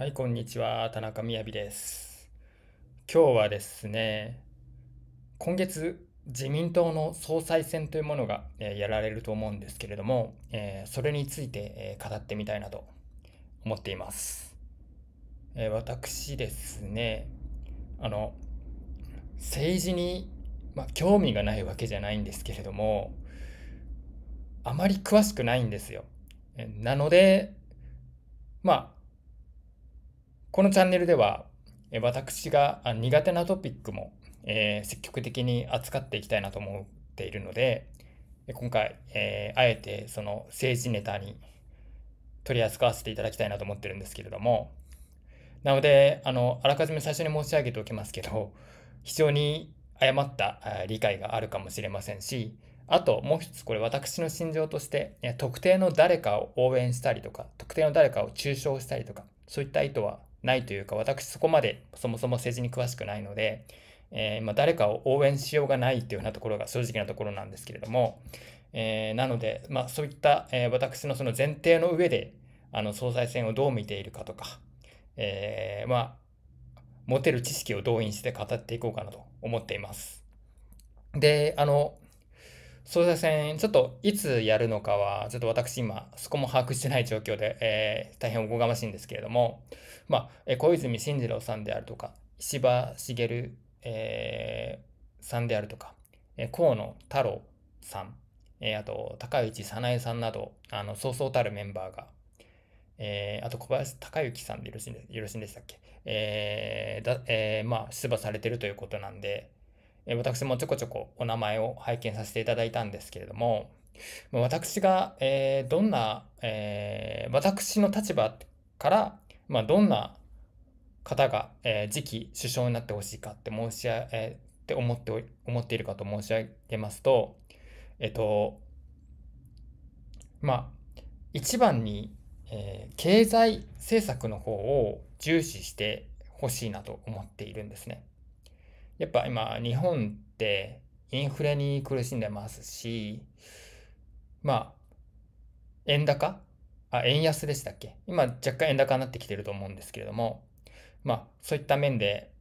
はい、こんにちは。田中みやびです。今日はですね、今月、自民党の総裁選というものが、えー、やられると思うんですけれども、えー、それについて、えー、語ってみたいなと思っています。え私ですね、あの、政治に、ま興味がないわけじゃないんですけれども、あまり詳しくないんですよ。なので、まあ、このチャンネルでは私が苦手なトピックも、え積極的に扱っていきたいなと思っているので今回、えあえてその政治ネタに取り扱わせていただきたいなと思ってるんですけれどもなのであのあらかじめ最初に申し上げておきますけど非常に誤った理解があるかもしれませんしあともう一つこれ私の心情として特定の誰かを応援したりとか特定の誰かを中傷したりとかそういった意図はないというか、私そこまでそもそも政治に詳しくないので、えー、まあ、誰かを応援しようがないというようなところが正直なところなんですけれども、えー、なので、まあ、そういった、えー、私のその前提の上で、あの総裁選をどう見ているかとか、えー、まあ、持てる知識を動員して語っていこうかなと思っています。で、あの、総裁選、ちょっといつやるのかは、ちょっと私今、そこも把握してない状況で、えー、大変おこがましいんですけれども、まあ、小泉進次郎さんであるとか、石破茂、えー、さんであるとか、河野太郎さん、えー、あと、高市早苗さんなど、あの、そうそうたるメンバーが、えー、あと、小林隆之さんでよろしいんでよろしいんでしたっけえーだえー、まあ、出馬されてるということなんで、私もちょこちょこお名前を拝見させていただいたんですけれども、私が、えー、どんな、えー、私の立場から、まあ、どんな方が、えー、次期首相になってほしいかって申し上げ、て思って思っているかと申し上げますと、えっと、まあ、一番に、えー、経済政策の方を重視してほしいなと思っているんですね。やっぱ今日本ってインフレに苦しんでますし、まあ、円高あ、円安でしたっけ今若干円高になってきてると思うんですけれども、まあそういった面で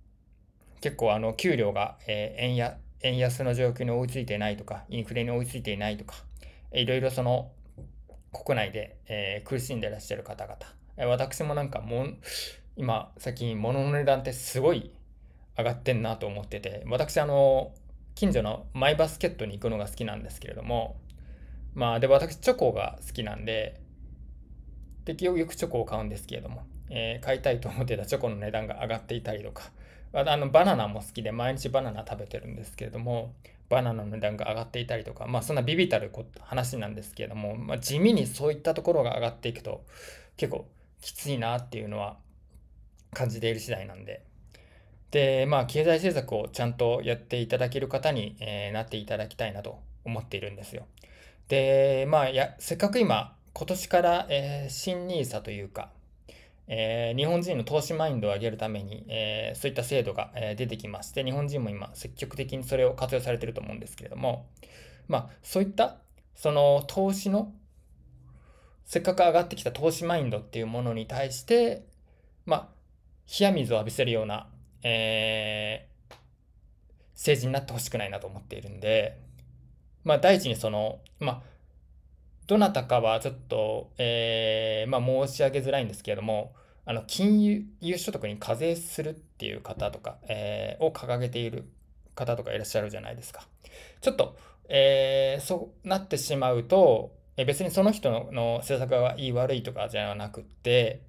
結構あの給料が、え円や円安の状況に追いついてないとか、インフレに追いついていないとか、いろいろその国内で、え苦しんでらっしゃる方々、私もなんかも今最近物の値段ってすごい上がってんなと思ってて、私、あの、近所のマイバスケットに行くのが好きなんですけれども、まあ、で、私、チョコが好きなんで、で、よくチョコを買うんですけれども、えー、買いたいと思ってたチョコの値段が上がっていたりとか、あのバナナも好きで毎日バナナ食べてるんですけれども、バナナの値段が上がっていたりとか、まあそんなビビたる話なんですけれども、まあ、地味にそういったところが上がっていくと結構きついなっていうのは感じている次第なんで、で、まあ、経済政策をちゃんとやっていただける方に、えー、なっていただきたいなと思っているんですよ。で、まあ、やせっかく今、今年から、えー、新 NISA というか、えー、日本人の投資マインドを上げるために、えー、そういった制度が、えー、出てきまして、日本人も今、積極的にそれを活用されていると思うんですけれども、まあ、そういった、その投資の、せっかく上がってきた投資マインドっていうものに対して、まあ、冷や水を浴びせるようなえー、政治になってほしくないなと思っているんで、まあ、第一にその、まあ、どなたかはちょっと、えー、まあ、申し上げづらいんですけれども、あの金融所得に課税するっていう方とか、えー、を掲げている方とかいらっしゃるじゃないですか。ちょっと、えー、そうなってしまうと、別にその人の政策がいい悪いとかじゃなくって、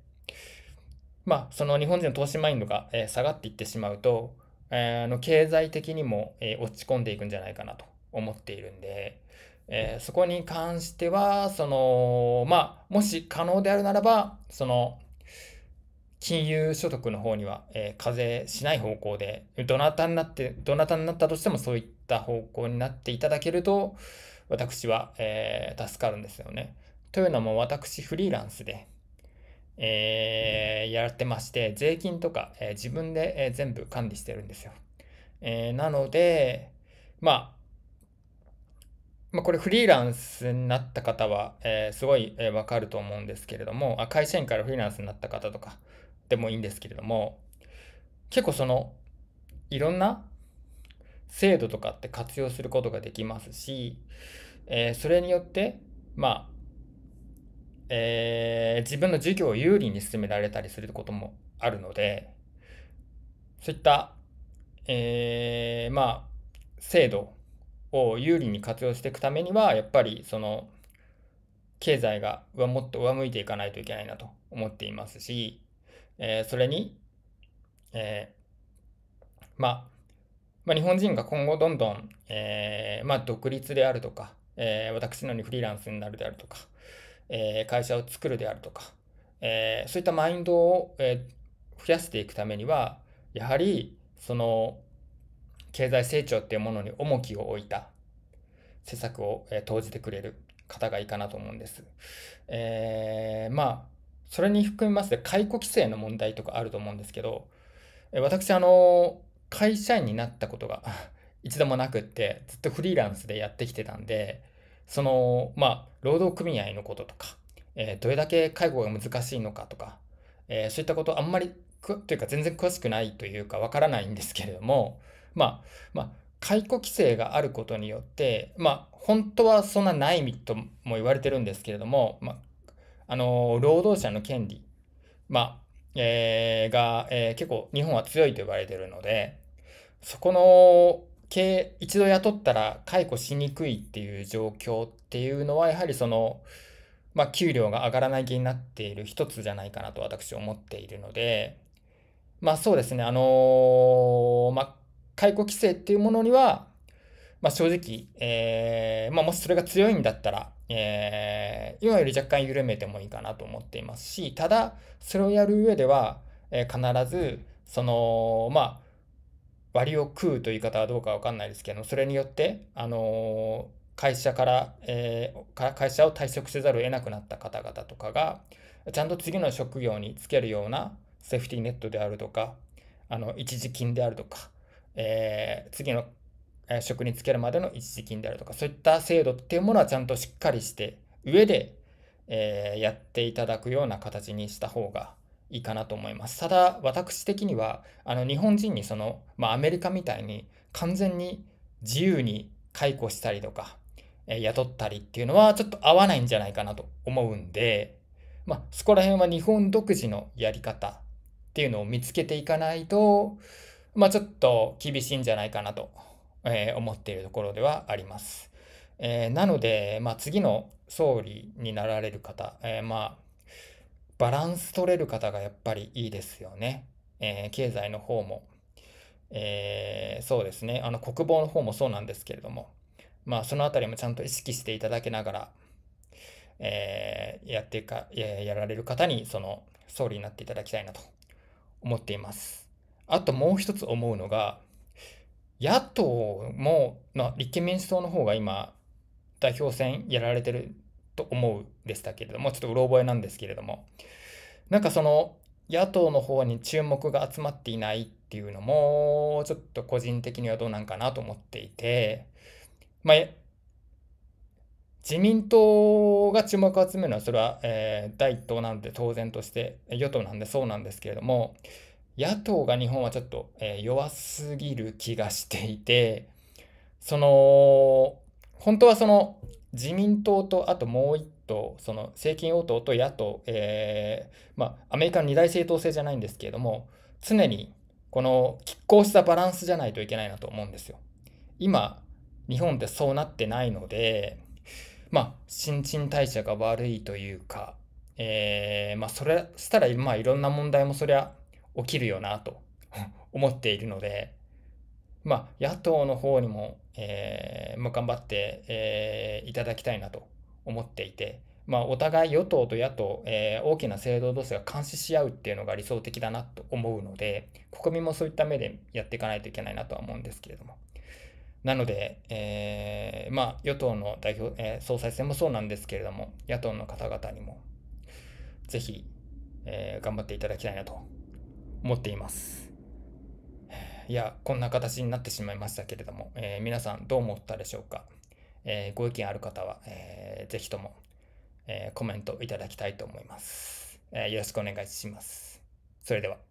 まあ、その日本人の投資マインドが、え下がっていってしまうと、えー、の経済的にも、え落ち込んでいくんじゃないかなと思っているんで、えー、そこに関しては、その、まあ、もし可能であるならば、その、金融所得の方には、えー、課税しない方向で、どなたになって、どなたになったとしてもそういった方向になっていただけると、私は、えー、助かるんですよね。というのも、私、フリーランスで、えー、やってまして、税金とか、えー、自分で、えー、全部管理してるんですよ。えー、なので、まあ、まあ、これフリーランスになった方は、えー、すごい、えー、わかると思うんですけれどもあ、会社員からフリーランスになった方とかでもいいんですけれども、結構その、いろんな制度とかって活用することができますし、えー、それによって、まあ、えー、自分の授業を有利に進められたりすることもあるので、そういった、えー、まあ、制度を有利に活用していくためには、やっぱりその、経済がもっと上向いていかないといけないなと思っていますし、えー、それに、えー、まあ、まあ、日本人が今後どんどん、えー、まあ、独立であるとか、え私のようにフリーランスになるであるとか、え会社を作るであるとか、えそういったマインドを、え増やしていくためには、やはりその経済成長っていうものに重きを置いた施策を、え投じてくれる方がいいかなと思うんです。えー、まあ、それに含みまして、解雇規制の問題とかあると思うんですけど、え私、あの、会社員になったことが 一度もなくって、ずっとフリーランスでやってきてたんで、その、まあ、労働組合のこととか、えー、どれだけ介護が難しいのかとか、えー、そういったことあんまりく、というか全然詳しくないというかわからないんですけれども、まあ、まあ、解雇規制があることによって、まあ、本当はそんなないとも言われてるんですけれども、まあ、あの、労働者の権利、まあ、えー、が、えー、結構日本は強いと言われてるので、そこの一度雇ったら解雇しにくいっていう状況っていうのはやはりその、まあ、給料が上がらない原因になっている一つじゃないかなと私思っているのでまあそうですねあのー、まあ、解雇規制っていうものには、まあ、正直、えー、まもしそれが強いんだったら、えー、今より若干緩めてもいいかなと思っていますしただそれをやる上では、え必ずそのまあ割を食うという言い方はどうかわかんないですけど、それによって、あの会社から、えー、会社を退職せざるを得なくなった方々とかが、ちゃんと次の職業に就けるようなセーフティーネットであるとか、あの一時金であるとか、えー、次の職に就けるまでの一時金であるとか、そういった制度っていうものはちゃんとしっかりして、上で、えー、やっていただくような形にした方がいいかなと思います。ただ、私的には、あの、日本人にその、まあ、アメリカみたいに完全に自由に解雇したりとか、え雇ったりっていうのはちょっと合わないんじゃないかなと思うんで、まあ、そこら辺は日本独自のやり方っていうのを見つけていかないと、まあ、ちょっと厳しいんじゃないかなと、えー、思っているところではあります。えー、なので、まあ、次の総理になられる方、えー、まあバランス取れる方がやっぱりいいですよね。えー、経済の方も。えー、そうですね。あの、国防の方もそうなんですけれども、まあ、そのあたりもちゃんと意識していただきながら、えー、やってか、ややられる方に、その、総理になっていただきたいなと思っています。あともう一つ思うのが、野党も、まあ、立憲民主党の方が今、代表選やられてると思うでしたけれども、ちょっとうろ覚えなんですけれども、なんかその野党の方に注目が集まっていないっていうのも、ちょっと個人的にはどうなんかなと思っていて、まあ、自民党が注目を集めるのは、それは、えー、第一党なんで当然として、与党なんでそうなんですけれども、野党が日本はちょっと、えー、弱すぎる気がしていて、その、本当はその自民党とあともう一党、その政権与党と野党、えー、まあ、アメリカの二大政党制じゃないんですけれども、常にこの拮抗したバランスじゃないといけないなと思うんですよ。今、日本ってそうなってないので、まあ、新陳代謝が悪いというか、えー、まあ、それしたら、まあ、いろんな問題もそりゃ起きるよなと思っているので、まあ、野党の方にも、えーま頑張って、えー、いただきたいなと思っていて、まあ、お互い与党と野党、えー、大きな制度同士が監視し合うっていうのが理想的だなと思うので、国民もそういった目でやっていかないといけないなとは思うんですけれども。なので、えーまあ、与党の代表、えー、総裁選もそうなんですけれども、野党の方々にも、ぜひ、えー、頑張っていただきたいなと思っています。いや、こんな形になってしまいましたけれども、えー、皆さんどう思ったでしょうか。えー、ご意見ある方は、えー、ぜひとも、えー、コメントいただきたいと思います、えよろしくお願いします。それでは。